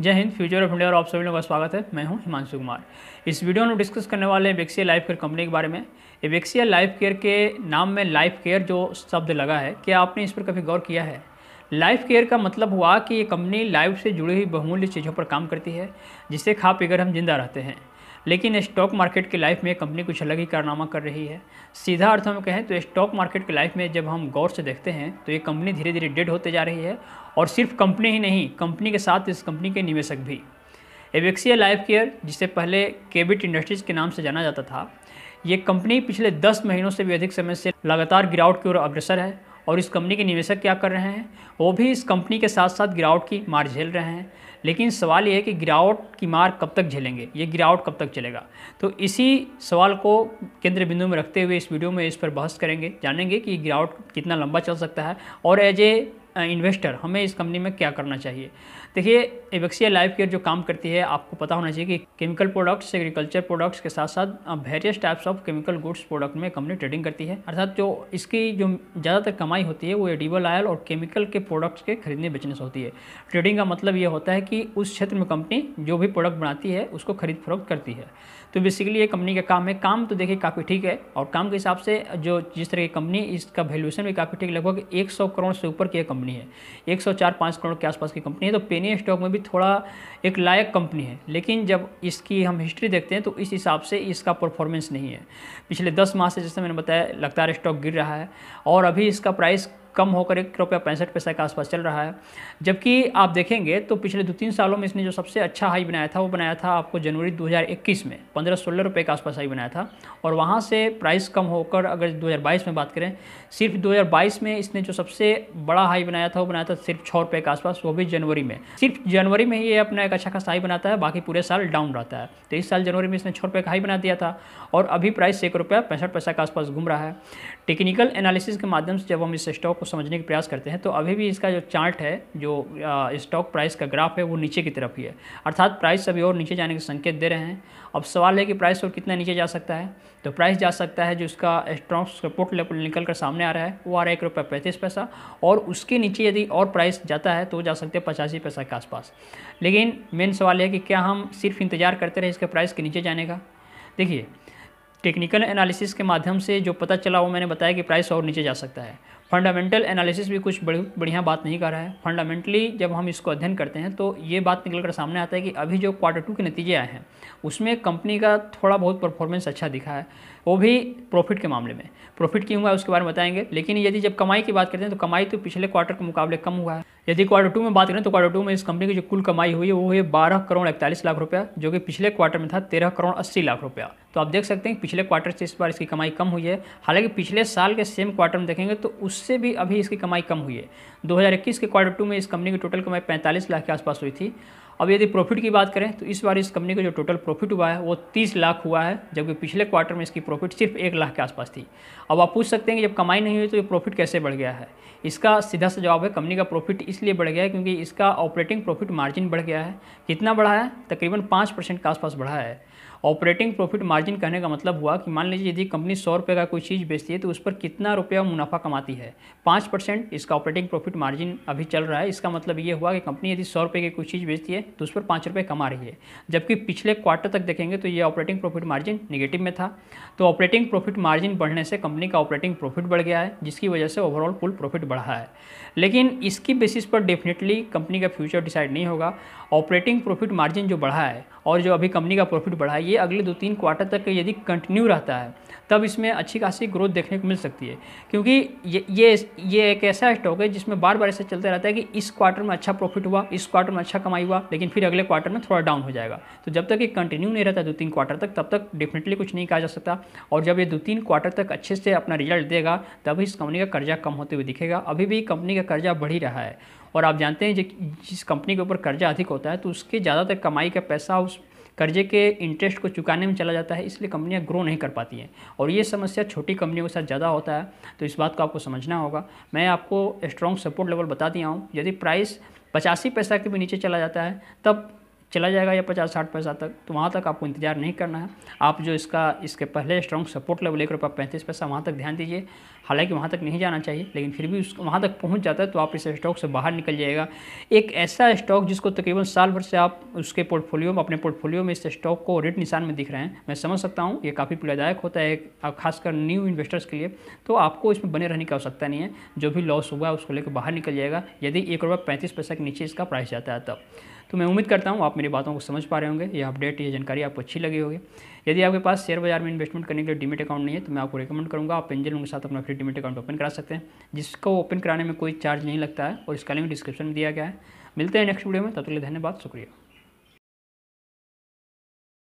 जय Hind future of India और आप सभी लोगों का स्वागत है मैं हूं हिमांशु कुमार इस वीडियो में डिस्कस करने वाले हैं वेक्सिया लाइफ केयर कंपनी के बारे में वेक्सिया लाइफ केयर के नाम में लाइफ केयर जो शब्द लगा है क्या आपने इस पर कभी गौर किया है लाइफ केयर का मतलब हुआ कि ये कंपनी लाइफ से जुड़ी हुई बहुमूल्य चीज़ों पर काम करती है जिसे खा पीकर हम जिंदा रहते हैं लेकिन स्टॉक मार्केट की लाइफ में कंपनी कुछ अलग ही कारनामा कर रही है सीधा अर्थों में कहें तो स्टॉक मार्केट की लाइफ में जब हम गौर से देखते हैं तो ये कंपनी धीरे धीरे डेड होते जा रही है और सिर्फ कंपनी ही नहीं कंपनी के साथ इस कंपनी के निवेशक भी एवेक्सिया लाइफ केयर जिसे पहले केबिट इंडस्ट्रीज के नाम से जाना जाता था ये कंपनी पिछले 10 महीनों से भी अधिक समय से लगातार गिरावट की ओर अग्रसर है और इस कंपनी के निवेशक क्या कर रहे हैं वो भी इस कंपनी के साथ साथ गिरावट की मार झेल रहे हैं लेकिन सवाल ये है कि गिरावट की मार कब तक झेलेंगे ये गिरावट कब तक चलेगा तो इसी सवाल को केंद्र बिंदु में रखते हुए इस वीडियो में इस पर बहस करेंगे जानेंगे कि गिरावट कितना लंबा चल सकता है और एज ए इन्वेस्टर हमें इस कंपनी में क्या करना चाहिए देखिए एवेक्सिया लाइफ केयर जो काम करती है आपको पता होना चाहिए कि केमिकल प्रोडक्ट्स एग्रीकल्चर प्रोडक्ट्स के साथ साथ various types of chemical goods product में कंपनी ट्रेडिंग करती है अर्थात जो इसकी जो ज़्यादातर कमाई होती है वो एडिबल आयल और केमिकल के प्रोडक्ट्स के खरीदने बेचने से होती है ट्रेडिंग का मतलब ये होता है कि उस क्षेत्र में कंपनी जो भी प्रोडक्ट बनाती है उसको खरीद फरोख्त करती है तो बेसिकली ये कंपनी का काम है काम तो देखिए काफ़ी ठीक है और काम के हिसाब से जो जिस तरह की कंपनी इसका वैल्यूएशन भी काफ़ी ठीक लगभग एक करोड़ से ऊपर की कंपनी कंपनी है एक सौ चार पाँच करोड़ के आसपास की कंपनी है तो पेनी स्टॉक में भी थोड़ा एक लायक कंपनी है लेकिन जब इसकी हम हिस्ट्री देखते हैं तो इस हिसाब से इसका परफॉर्मेंस नहीं है पिछले दस माह से जैसे मैंने बताया लगातार स्टॉक गिर रहा है और अभी इसका प्राइस कम होकर एक रुपया पैंसठ पैसा के आसपास चल रहा है जबकि आप देखेंगे तो पिछले दो तीन सालों में इसने जो सबसे अच्छा हाई बनाया था वो बनाया था आपको जनवरी 2021 में पंद्रह सोलह रुपये के आसपास हाई बनाया था और वहाँ से प्राइस कम होकर अगर 2022 में बात करें सिर्फ 2022 में इसने जो सबसे बड़ा हाई बनाया था वो बनाया था सिर्फ छः रुपये के आसपास वो भी जनवरी में सिर्फ जनवरी में ही ये अपना एक अच्छा खासा हाई बनाता है बाकी पूरे साल डाउन रहता है तो इस साल जनवरी में इसने छः रुपये का हाई बना दिया था और अभी प्राइस एक रुपया पैंसठ पैसा के आसपास घूम रहा है टेक्निकल एनालिसिस के माध्यम से जब हम इस स्टॉक को समझने का प्रयास करते हैं तो अभी भी इसका जो चार्ट है जो स्टॉक प्राइस का ग्राफ है वो नीचे की तरफ ही है अर्थात प्राइस अभी और नीचे जाने के संकेत दे रहे हैं अब सवाल है कि प्राइस और कितना नीचे जा सकता है तो प्राइस जा सकता है जो इसका स्ट्रॉन्ग सपोर्ट लेवल निकल कर सामने आ रहा है वो आ रहा है एक रुपये पैंतीस पैसा और उसके नीचे यदि और प्राइस जाता है तो जा सकते हैं पचासी पैसा के आसपास लेकिन मेन सवाल है कि क्या हम सिर्फ इंतज़ार करते रहे इसके प्राइस के नीचे जाने का देखिए टेक्निकल एनालिसिस के माध्यम से जो पता चला वो मैंने बताया कि प्राइस और नीचे जा सकता है फंडामेंटल एनालिसिस भी कुछ बड़ी बढ़िया बात नहीं कर रहा है फंडामेंटली जब हम इसको अध्ययन करते हैं तो ये बात निकल कर सामने आता है कि अभी जो क्वार्टर टू के नतीजे आए हैं उसमें कंपनी का थोड़ा बहुत परफॉर्मेंस अच्छा दिखा है वो भी प्रॉफिट के मामले में प्रॉफिट क्यों हुआ है उसके बारे में बताएंगे लेकिन यदि जब कमाई की बात करते हैं तो कमाई तो पिछले क्वार्टर के मुकाबले कम हुआ है यदि क्वार्टर टू में बात करें तो क्वार्टर टू में इस कंपनी की जो कुल कमाई हुई है वो है बारह करोड़ इकतालीस लाख रुपया जो कि पिछले क्वार्टर में था तेरह करोड़ अस्सी लाख रुपया तो आप देख सकते हैं पिछले क्वार्टर से इस बार इसकी कमाई कम हुई है हालांकि पिछले साल के सेम क्वार्टर में देखेंगे तो उससे भी अभी इसकी कमाई कम हुई है दो के क्वार्टर टू में इस कंपनी की टोटल कमाई पैंतालीस लाख के आसपास हुई थी अब यदि प्रॉफिट की बात करें तो इस बार इस कंपनी का जो टोटल प्रॉफिट हुआ है वो तीस लाख हुआ है जबकि पिछले क्वार्टर में इसकी प्रॉफिट सिर्फ एक लाख के आसपास थी अब आप पूछ सकते हैं कि जब कमाई नहीं हुई तो ये प्रॉफिट कैसे बढ़ गया है इसका सीधा सा जवाब है कंपनी का प्रॉफिट इसलिए बढ़ गया है क्योंकि इसका ऑपरेटिंग प्रॉफिट मार्जिन बढ़ गया है कितना बढ़ा है तकरीबन पाँच परसेंट के आसपास बढ़ा है ऑपरेटिंग प्रॉफिट मार्जिन कहने का मतलब हुआ कि मान लीजिए यदि कंपनी सौ रुपये का कोई चीज़ बेचती है तो उस पर कितना रुपया मुनाफा कमाती है पाँच परसेंट इसका ऑपरेटिंग प्रॉफिट मार्जिन अभी चल रहा है इसका मतलब ये हुआ कि कंपनी यदि सौ रुपये की कोई चीज़ बेचती है तो उस पर पाँच रुपये कमा रही है जबकि पिछले क्वार्टर तक देखेंगे तो ये ऑपरेटिंग प्रॉफिट मार्जिन निगेटिव में था तो ऑपरेटिंग प्रॉफिट मार्जिन बढ़ने से कंपनी का ऑपरेटिंग प्रॉफिट बढ़ गया है जिसकी वजह से ओवरऑल कुल प्रॉफिट बढ़ा है लेकिन इसकी बेसिस पर डेफिनेटली कंपनी का फ्यूचर डिसाइड नहीं होगा ऑपरेटिंग प्रॉफिट मार्जिन जो बढ़ा है और जो अभी कंपनी का प्रॉफिट बढ़ा है ये अगले दो तीन क्वार्टर तक यदि कंटिन्यू रहता है तब इसमें अच्छी खासी ग्रोथ देखने को मिल सकती है क्योंकि ये ये ये एक ऐसा स्टॉक है जिसमें बार बार ऐसा चलता रहता है कि इस क्वार्टर में अच्छा प्रॉफिट हुआ इस क्वार्टर में अच्छा कमाई हुआ लेकिन फिर अगले क्वार्टर में थोड़ा डाउन हो जाएगा तो जब तक ये कंटिन्यू नहीं रहता दो तीन क्वार्टर तक तब तक डेफिनेटली कुछ नहीं कहा जा सकता और जब ये दो तीन क्वार्टर तक अच्छे से अपना रिजल्ट देगा तब इस कंपनी का कर्जा कम होते हुए दिखेगा अभी भी कंपनी का कर्जा बढ़ ही रहा है और आप जानते हैं जिस कंपनी के ऊपर कर्जा अधिक होता है तो उसके ज़्यादातर कमाई का पैसा उस कर्जे के इंटरेस्ट को चुकाने में चला जाता है इसलिए कंपनियाँ ग्रो नहीं कर पाती हैं और ये समस्या छोटी कंपनियों के साथ ज़्यादा होता है तो इस बात को आपको समझना होगा मैं आपको स्ट्रॉन्ग सपोर्ट लेवल बता दिया हूँ यदि प्राइस पचासी पैसा के भी नीचे चला जाता है तब चला जाएगा या पचास साठ पैसा तक तो वहाँ तक आपको इंतजार नहीं करना है आप जो इसका इसके पहले स्ट्रॉन्ग सपोर्ट लेवल एक रुपये पैंतीस पैसा वहाँ तक ध्यान दीजिए हालांकि वहाँ तक नहीं जाना चाहिए लेकिन फिर भी उस वहाँ तक पहुँच जाता है तो आप इस स्टॉक से बाहर निकल जाएगा एक ऐसा स्टॉक जिसको तकरीबन साल भर से आप उसके पोर्टफोलियो में अपने पोर्टफोलियो में इस स्टॉक को रेट निशान में दिख रहे हैं मैं समझ सकता हूँ ये काफ़ी पीड़ादायक होता है खासकर न्यू इन्वेस्टर्स के लिए तो आपको इसमें बने रहने की आवश्यकता नहीं है जो भी लॉस हुआ है उसको लेकर बाहर निकल जाएगा यदि एक रुपये पैंतीस पैसा के नीचे इसका प्राइस जाता है तब तो मैं उम्मीद करता हूँ आप मेरी बातों को समझ पा रहे होंगे ये अपडेट ये जानकारी आपको अच्छी लगी होगी यदि आपके पास शेयर बाजार में इन्वेस्टमेंट करने के लिए डिमिट अकाउंट नहीं है तो मैं आपको रिकमेंड करूँगा आप एंजल के साथ अपना फ्री डिमिट अकाउंट ओपन करा सकते हैं जिसको ओपन कराने में कोई चार्ज नहीं लगता है और इसका लिंक डिस्क्रिप्शन में दिया गया है मिलते हैं नेक्स्ट वीडियो में तब तक धन्यवाद शुक्रिया